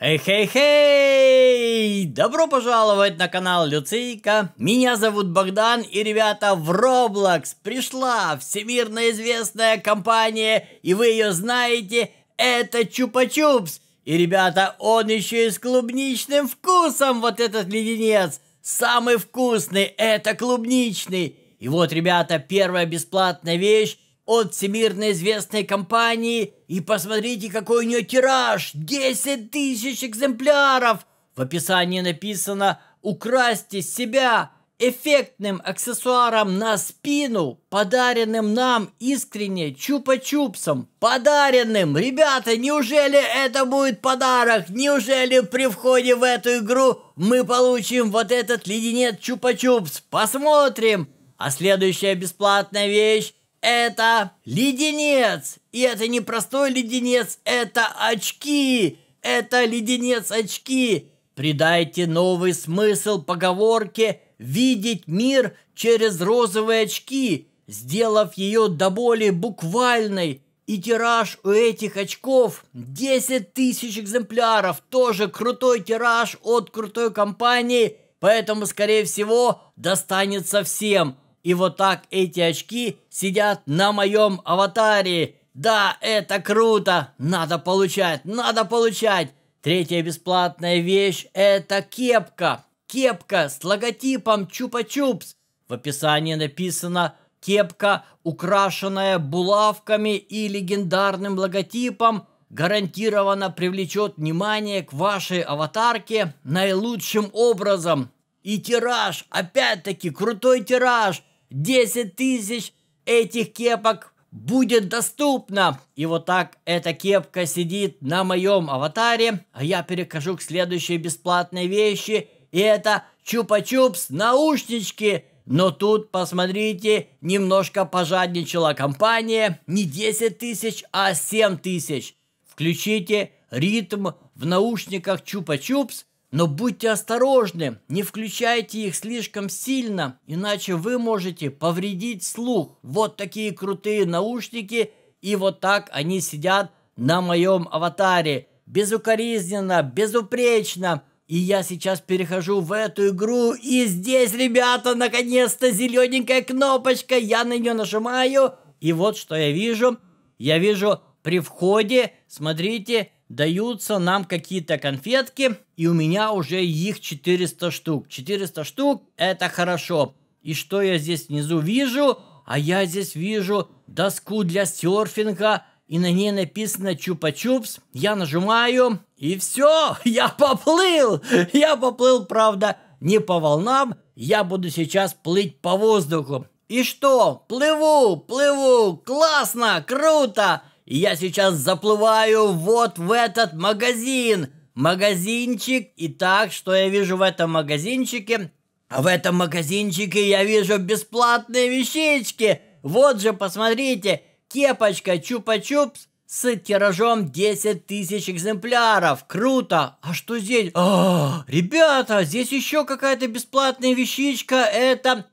Эй-хей-хей! Добро пожаловать на канал Люцийка. Меня зовут Богдан, и, ребята, в Roblox пришла всемирно известная компания, и вы ее знаете, это Чупа-Чупс. И, ребята, он еще и с клубничным вкусом, вот этот леденец. Самый вкусный, это клубничный. И вот, ребята, первая бесплатная вещь, от всемирно известной компании, и посмотрите, какой у нее тираж! 10 тысяч экземпляров! В описании написано «Украсьте себя эффектным аксессуаром на спину, подаренным нам искренне чупа-чупсом. Подаренным! Ребята, неужели это будет подарок? Неужели при входе в эту игру мы получим вот этот леденец чупа-чупс? Посмотрим! А следующая бесплатная вещь это леденец! И это не простой леденец, это очки! Это леденец очки! Придайте новый смысл поговорке «видеть мир через розовые очки», сделав ее до более буквальной. И тираж у этих очков 10 тысяч экземпляров. Тоже крутой тираж от крутой компании, поэтому, скорее всего, достанется всем – и вот так эти очки сидят на моем аватаре. Да, это круто! Надо получать, надо получать! Третья бесплатная вещь – это кепка. Кепка с логотипом Чупа-Чупс. В описании написано «Кепка, украшенная булавками и легендарным логотипом, гарантированно привлечет внимание к вашей аватарке наилучшим образом». И тираж, опять-таки, крутой тираж. 10 тысяч этих кепок будет доступно. И вот так эта кепка сидит на моем аватаре, а я перехожу к следующей бесплатной вещи, и это чупа-чупс наушнички. Но тут, посмотрите, немножко пожадничала компания. Не 10 тысяч, а 7 тысяч. Включите ритм в наушниках чупа-чупс, но будьте осторожны, не включайте их слишком сильно, иначе вы можете повредить слух. Вот такие крутые наушники, и вот так они сидят на моем аватаре. Безукоризненно, безупречно. И я сейчас перехожу в эту игру, и здесь, ребята, наконец-то зелененькая кнопочка, я на нее нажимаю, и вот что я вижу. Я вижу при входе, смотрите, даются нам какие-то конфетки, и у меня уже их 400 штук. 400 штук – это хорошо. И что я здесь внизу вижу? А я здесь вижу доску для серфинга, и на ней написано «Чупа-чупс». Я нажимаю, и все, я поплыл! Я поплыл, правда, не по волнам, я буду сейчас плыть по воздуху. И что? Плыву, плыву, классно, круто! и я сейчас заплываю вот в этот магазин. Магазинчик, и так, что я вижу в этом магазинчике? А в этом магазинчике я вижу бесплатные вещички. Вот же, посмотрите, кепочка Чупа-Чупс с тиражом 10 тысяч экземпляров. Круто! А что здесь? А, ребята, здесь еще какая-то бесплатная вещичка. Это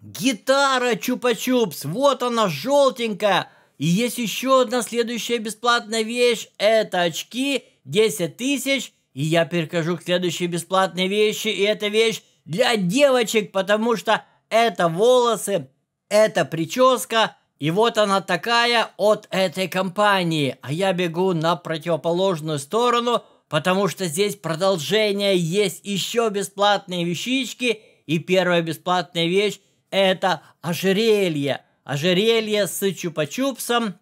гитара Чупа-Чупс. Вот она, желтенькая. И есть еще одна следующая бесплатная вещь. Это очки 10 тысяч. И я перехожу к следующей бесплатной вещи. И это вещь для девочек, потому что это волосы, это прическа. И вот она такая от этой компании. А я бегу на противоположную сторону, потому что здесь продолжение есть еще бесплатные вещички. И первая бесплатная вещь это ожерелье ожерелье с чупа-чупсом.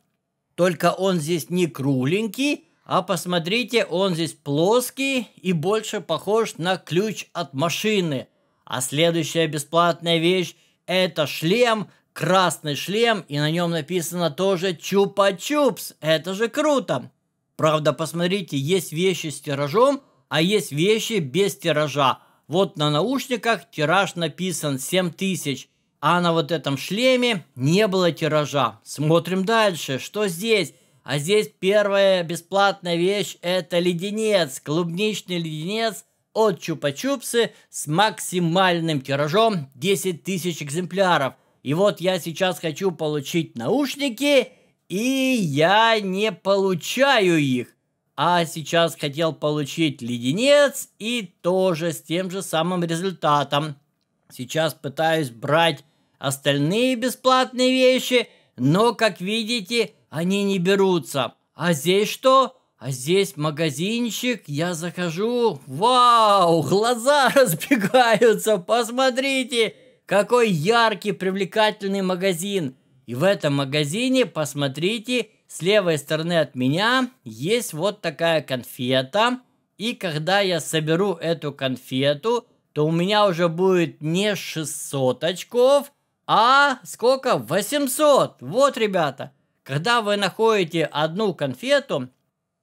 Только он здесь не кругленький, а посмотрите, он здесь плоский и больше похож на ключ от машины. А следующая бесплатная вещь – это шлем, красный шлем, и на нем написано тоже «Чупа-чупс». Это же круто! Правда, посмотрите, есть вещи с тиражом, а есть вещи без тиража. Вот на наушниках тираж написан 7000, а на вот этом шлеме не было тиража. Смотрим дальше, что здесь? А здесь первая бесплатная вещь – это леденец, клубничный леденец от Чупа-Чупсы с максимальным тиражом 10 тысяч экземпляров. И вот я сейчас хочу получить наушники, и я не получаю их. А сейчас хотел получить леденец и тоже с тем же самым результатом. Сейчас пытаюсь брать Остальные бесплатные вещи, но, как видите, они не берутся. А здесь что? А здесь магазинчик, я захожу, вау, глаза разбегаются, посмотрите, какой яркий, привлекательный магазин. И в этом магазине, посмотрите, с левой стороны от меня есть вот такая конфета. И когда я соберу эту конфету, то у меня уже будет не 600 очков, а сколько? 800! Вот, ребята, когда вы находите одну конфету,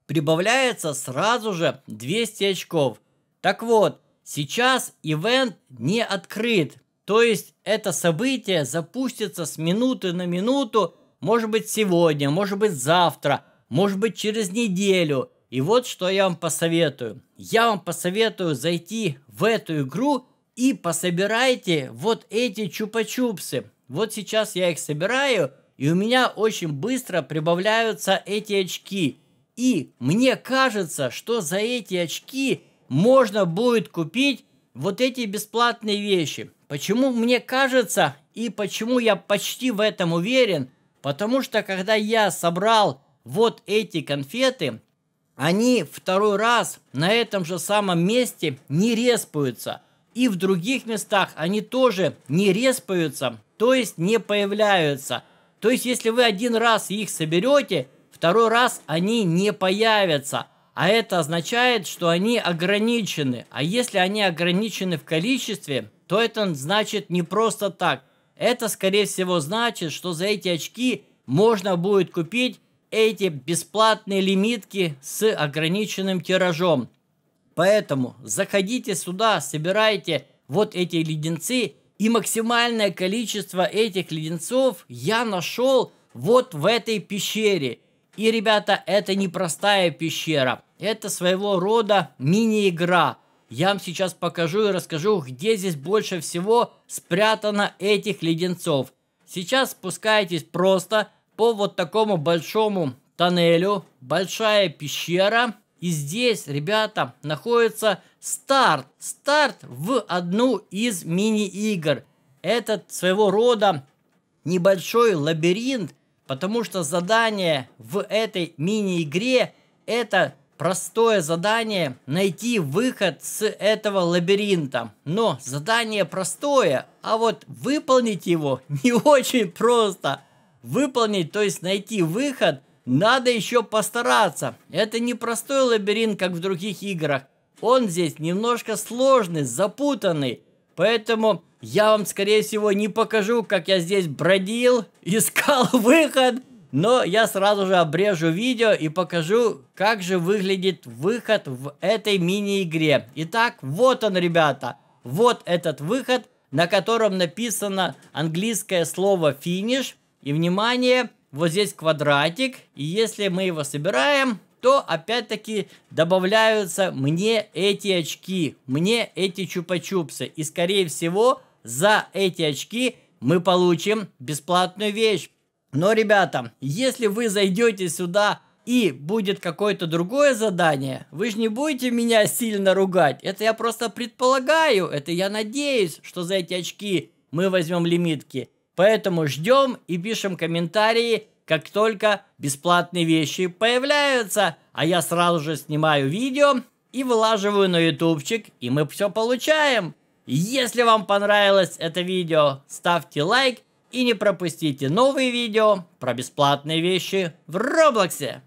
прибавляется сразу же 200 очков. Так вот, сейчас ивент не открыт. То есть это событие запустится с минуты на минуту, может быть сегодня, может быть завтра, может быть через неделю. И вот что я вам посоветую. Я вам посоветую зайти в эту игру и пособирайте вот эти чупа-чупсы. Вот сейчас я их собираю, и у меня очень быстро прибавляются эти очки. И мне кажется, что за эти очки можно будет купить вот эти бесплатные вещи. Почему мне кажется и почему я почти в этом уверен? Потому что когда я собрал вот эти конфеты, они второй раз на этом же самом месте не респаются – и в других местах они тоже не респаются, то есть не появляются. То есть если вы один раз их соберете, второй раз они не появятся. А это означает, что они ограничены. А если они ограничены в количестве, то это значит не просто так. Это, скорее всего, значит, что за эти очки можно будет купить эти бесплатные лимитки с ограниченным тиражом. Поэтому заходите сюда, собирайте вот эти леденцы. И максимальное количество этих леденцов я нашел вот в этой пещере. И, ребята, это не простая пещера. Это своего рода мини-игра. Я вам сейчас покажу и расскажу, где здесь больше всего спрятано этих леденцов. Сейчас спускаетесь просто по вот такому большому тоннелю. Большая пещера. И здесь, ребята, находится старт. Старт в одну из мини-игр. Этот своего рода небольшой лабиринт, потому что задание в этой мини-игре это простое задание найти выход с этого лабиринта. Но задание простое, а вот выполнить его не очень просто. Выполнить, то есть найти выход – надо еще постараться. Это не простой лабиринт, как в других играх. Он здесь немножко сложный, запутанный. Поэтому я вам, скорее всего, не покажу, как я здесь бродил, искал выход. Но я сразу же обрежу видео и покажу, как же выглядит выход в этой мини-игре. Итак, вот он, ребята. Вот этот выход, на котором написано английское слово «финиш». И, внимание, вот здесь квадратик, и если мы его собираем, то опять-таки добавляются мне эти очки, мне эти чупа-чупсы. И скорее всего за эти очки мы получим бесплатную вещь. Но, ребята, если вы зайдете сюда и будет какое-то другое задание, вы же не будете меня сильно ругать. Это я просто предполагаю, это я надеюсь, что за эти очки мы возьмем лимитки. Поэтому ждем и пишем комментарии, как только бесплатные вещи появляются, а я сразу же снимаю видео и вылаживаю на ютубчик, и мы все получаем. Если вам понравилось это видео, ставьте лайк и не пропустите новые видео про бесплатные вещи в Роблоксе.